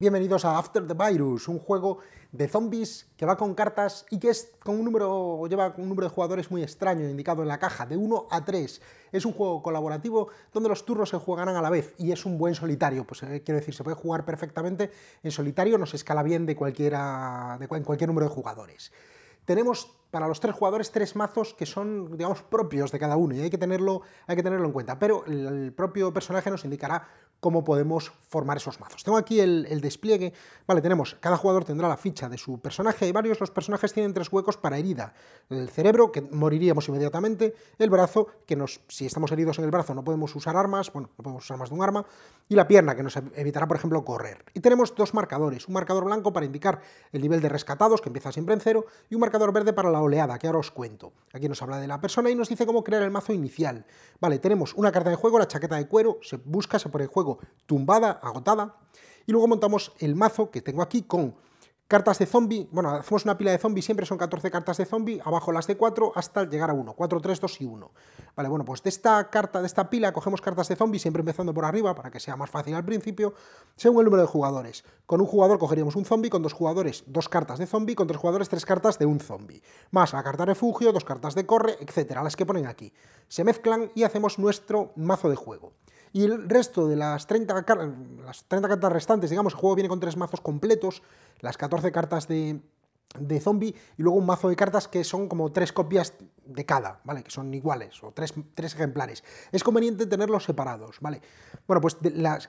Bienvenidos a After the Virus, un juego de zombies que va con cartas y que es con un número, lleva un número de jugadores muy extraño indicado en la caja, de 1 a 3. Es un juego colaborativo donde los turnos se jugarán a la vez y es un buen solitario. Pues eh, quiero decir, se puede jugar perfectamente en solitario, nos escala bien de cualquiera, de, cualquier número de jugadores. Tenemos para los tres jugadores tres mazos que son, digamos, propios de cada uno y hay que tenerlo, hay que tenerlo en cuenta. Pero el propio personaje nos indicará cómo podemos formar esos mazos. Tengo aquí el, despliegue. Vale, tenemos, cada jugador tendrá la ficha de su personaje y varios los personajes tienen tres huecos para herida. El cerebro, que moriríamos inmediatamente, el brazo, que nos, si estamos heridos en el brazo no podemos usar armas, bueno, no podemos usar más de un arma, y la pierna, que nos evitará, por ejemplo, correr. Y tenemos dos marcadores, un marcador blanco para indicar el nivel de rescatados, que empieza siempre en cero, y un marcador verde para la oleada, que ahora os cuento. Aquí nos habla de la persona y nos dice cómo crear el mazo inicial. Vale, tenemos una carta de juego, la chaqueta de cuero, se busca, se pone el juego tumbada, agotada, y luego montamos el mazo que tengo aquí con Cartas de zombie, bueno, hacemos una pila de zombie, siempre son 14 cartas de zombie, abajo las de 4 hasta llegar a 1, 4, 3, 2 y 1. Vale, bueno, pues de esta carta, de esta pila, cogemos cartas de zombie, siempre empezando por arriba, para que sea más fácil al principio, según el número de jugadores. Con un jugador cogeríamos un zombie, con dos jugadores, dos cartas de zombie, con tres jugadores, tres cartas de un zombie. Más la carta refugio, dos cartas de corre, etcétera, las que ponen aquí. Se mezclan y hacemos nuestro mazo de juego y el resto de las 30, las 30 cartas restantes, digamos, el juego viene con tres mazos completos, las 14 cartas de, de zombie y luego un mazo de cartas que son como tres copias de cada, ¿vale? Que son iguales, o tres, ejemplares. Es conveniente tenerlos separados, ¿vale? Bueno, pues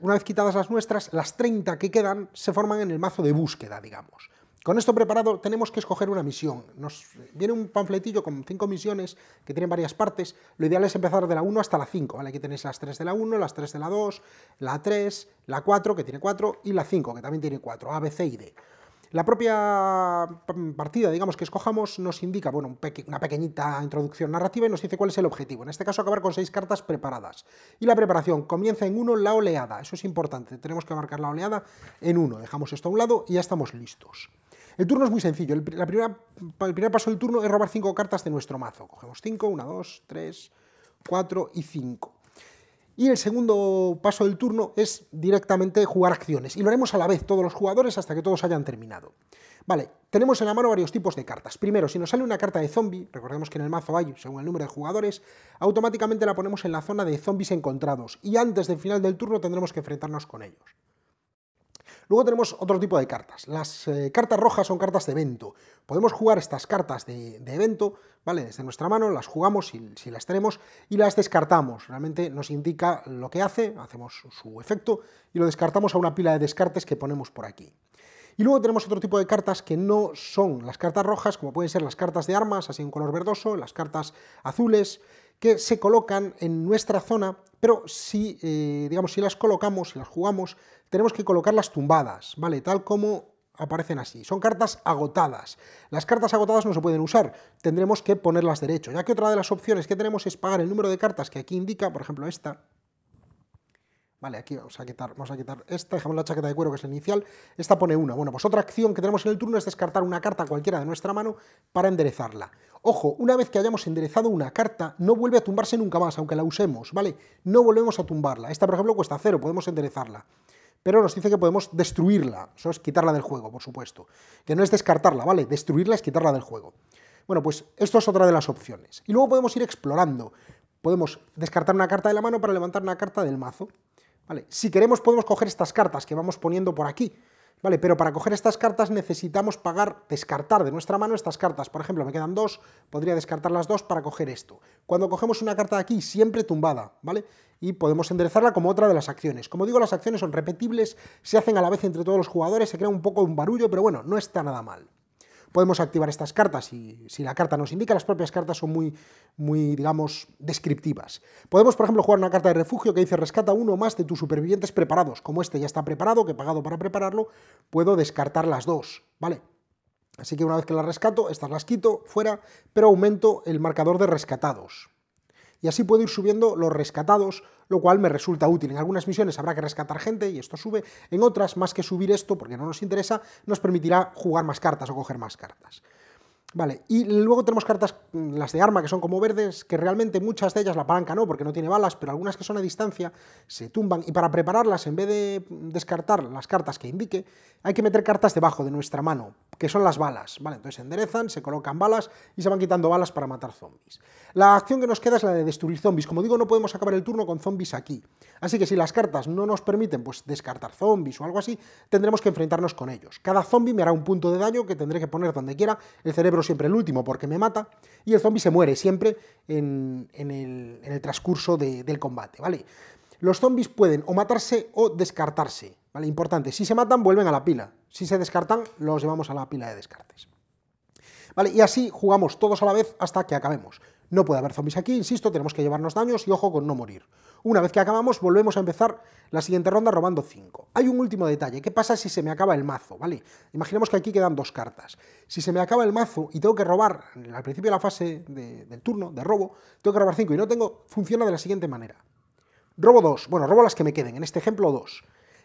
una vez quitadas las nuestras, las 30 que quedan se forman en el mazo de búsqueda, digamos, con esto preparado tenemos que escoger una misión. Nos viene un panfletillo con cinco misiones que tienen varias partes. Lo ideal es empezar de la 1 hasta la 5. Aquí tenéis las 3 de la 1, las 3 de la 2, la 3, la 4 que tiene 4 y la 5 que también tiene 4, A, B, C y D. La propia mm, partida, digamos, que escojamos nos indica, bueno, una pequeñita introducción narrativa y nos dice cuál es el objetivo. En este caso, acabar con seis cartas preparadas. Y la preparación comienza en uno, la oleada. Eso es importante. Tenemos que marcar la oleada en uno. Dejamos esto a un lado y ya estamos listos. El turno es muy sencillo. El, primer paso del turno es robar 5 cartas de nuestro mazo. Cogemos 5, 1, 2, 3, 4 y 5. Y el segundo paso del turno es directamente jugar acciones. Y lo haremos a la vez todos los jugadores hasta que todos hayan terminado. Vale, tenemos en la mano varios tipos de cartas. Primero, si nos sale una carta de zombie, recordemos que en el mazo hay, según el número de jugadores, automáticamente la ponemos en la zona de zombies encontrados. Y antes del final del turno tendremos que enfrentarnos con ellos. Luego tenemos otro tipo de cartas. Las eh, cartas rojas son cartas de evento. Podemos jugar estas cartas de, evento, ¿vale? Desde nuestra mano, las jugamos si, si, las tenemos y las descartamos. Realmente nos indica lo que hace, hacemos su efecto y lo descartamos a una pila de descartes que ponemos por aquí. Y luego tenemos otro tipo de cartas que no son las cartas rojas, como pueden ser las cartas de armas, así en color verdoso, las cartas azules, que se colocan en nuestra zona, pero si, eh, digamos, si las colocamos, si las jugamos, tenemos que colocarlas tumbadas, ¿vale? Tal como aparecen así. Son cartas agotadas. Las cartas agotadas no se pueden usar, tendremos que ponerlas derecho, ya que otra de las opciones que tenemos es pagar el número de cartas que aquí indica, por ejemplo esta, Vale, aquí vamos a quitar, vamos a quitar esta, dejamos la chaqueta de cuero que es la inicial, esta pone una. Bueno, pues otra acción que tenemos en el turno es descartar una carta cualquiera de nuestra mano para enderezarla. Ojo, una vez que hayamos enderezado una carta, no vuelve a tumbarse nunca más, aunque la usemos, ¿vale? No volvemos a tumbarla. Esta, por ejemplo, cuesta cero, podemos enderezarla. Pero nos dice que podemos destruirla, eso es quitarla del juego, por supuesto. Que no es descartarla, ¿vale? Destruirla es quitarla del juego. Bueno, pues esto es otra de las opciones. Y luego podemos ir explorando. Podemos descartar una carta de la mano para levantar una carta del mazo. Si queremos podemos coger estas cartas que vamos poniendo por aquí, ¿vale? Pero para coger estas cartas necesitamos pagar, descartar de nuestra mano estas cartas. Por ejemplo, me quedan dos, podría descartar las dos para coger esto. Cuando cogemos una carta de aquí, siempre tumbada, ¿vale? Y podemos enderezarla como otra de las acciones. Como digo, las acciones son repetibles, se hacen a la vez entre todos los jugadores, se crea un poco un barullo, pero bueno, no está nada mal podemos activar estas cartas y si la carta nos indica, las propias cartas son muy, muy, digamos, descriptivas. Podemos, por ejemplo, jugar una carta de refugio que dice rescata uno o más de tus supervivientes preparados. Como este ya está preparado, que he pagado para prepararlo, puedo descartar las dos, ¿vale? Así que una vez que las rescato, estas las quito fuera, pero aumento el marcador de rescatados y así puedo ir subiendo los rescatados, lo cual me resulta útil. En algunas misiones habrá que rescatar gente y esto sube, en otras, más que subir esto porque no nos interesa, nos permitirá jugar más cartas o coger más cartas. Vale, y luego tenemos cartas, mm, las de arma, que son como verdes, que realmente muchas de ellas la palanca no, porque no tiene balas, pero algunas que son a distancia se tumban. Y para prepararlas, en vez de descartar las cartas que indique, hay que meter cartas debajo de nuestra mano, que son las balas. Vale, entonces se enderezan, se colocan balas y se van quitando balas para matar zombies. La acción que nos queda es la de destruir zombies. Como digo, no podemos acabar el turno con zombies aquí. Así que si las cartas no nos permiten pues, descartar zombies o algo así, tendremos que enfrentarnos con ellos. Cada zombie me hará un punto de daño que tendré que poner donde quiera. El cerebro siempre el último porque me mata, y el zombie se muere siempre en, el, transcurso del combate, ¿vale? Los zombies pueden o matarse o descartarse, ¿vale? Importante, si se matan vuelven a la pila, si se descartan los llevamos a la pila de descartes. ¿Vale? Y así jugamos todos a la vez hasta que acabemos. No puede haber zombies aquí, insisto, tenemos que llevarnos daños y ojo con no morir. Una vez que acabamos, volvemos a empezar la siguiente ronda robando 5. Hay un último detalle, ¿qué pasa si se me acaba el mazo? ¿Vale? Imaginemos que aquí quedan dos cartas. Si se me acaba el mazo y tengo que robar, al principio de la fase del turno, de robo, tengo que robar 5 y no tengo, funciona de la siguiente manera. Robo 2, bueno, robo las que me queden, en este ejemplo 2.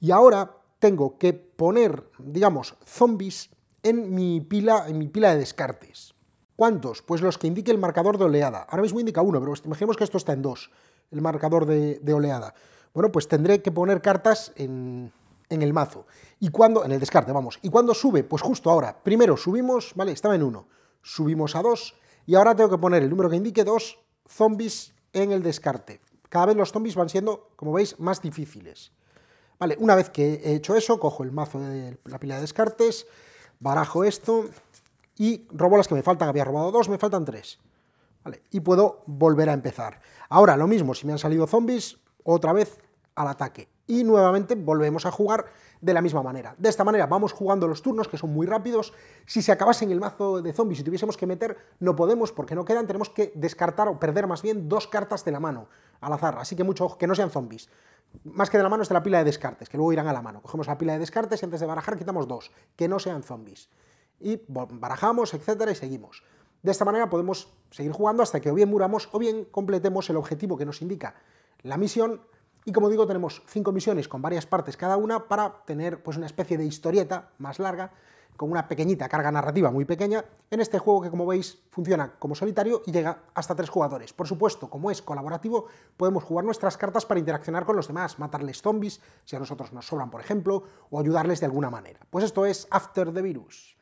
Y ahora tengo que poner, digamos, zombies en mi pila, en mi pila de descartes. ¿Cuántos? Pues los que indique el marcador de oleada. Ahora mismo indica uno, pero imaginemos que esto está en dos, el marcador de, oleada. Bueno, pues tendré que poner cartas en, el mazo. ¿Y cuando En el descarte, vamos. ¿Y cuando sube? Pues justo ahora. Primero subimos, ¿vale? Estaba en uno. Subimos a dos. Y ahora tengo que poner el número que indique dos zombies en el descarte. Cada vez los zombies van siendo, como veis, más difíciles. Vale, una vez que he hecho eso, cojo el mazo de la pila de descartes, barajo esto, y robo las que me faltan, había robado dos, me faltan tres. Vale, y puedo volver a empezar. Ahora, lo mismo, si me han salido zombies, otra vez al ataque. Y nuevamente volvemos a jugar de la misma manera. De esta manera vamos jugando los turnos, que son muy rápidos. Si se acabasen el mazo de zombies y tuviésemos que meter, no podemos porque no quedan. Tenemos que descartar o perder más bien dos cartas de la mano al azar. Así que mucho ojo, que no sean zombies. Más que de la mano es de la pila de descartes, que luego irán a la mano. Cogemos la pila de descartes y antes de barajar quitamos dos, que no sean zombies y barajamos, etcétera, y seguimos. De esta manera podemos seguir jugando hasta que o bien muramos o bien completemos el objetivo que nos indica la misión. Y como digo, tenemos cinco misiones con varias partes cada una para tener pues, una especie de historieta más larga, con una pequeñita carga narrativa muy pequeña, en este juego que como veis funciona como solitario y llega hasta tres jugadores. Por supuesto, como es colaborativo, podemos jugar nuestras cartas para interaccionar con los demás, matarles zombies si a nosotros nos sobran, por ejemplo, o ayudarles de alguna manera. Pues esto es After the Virus.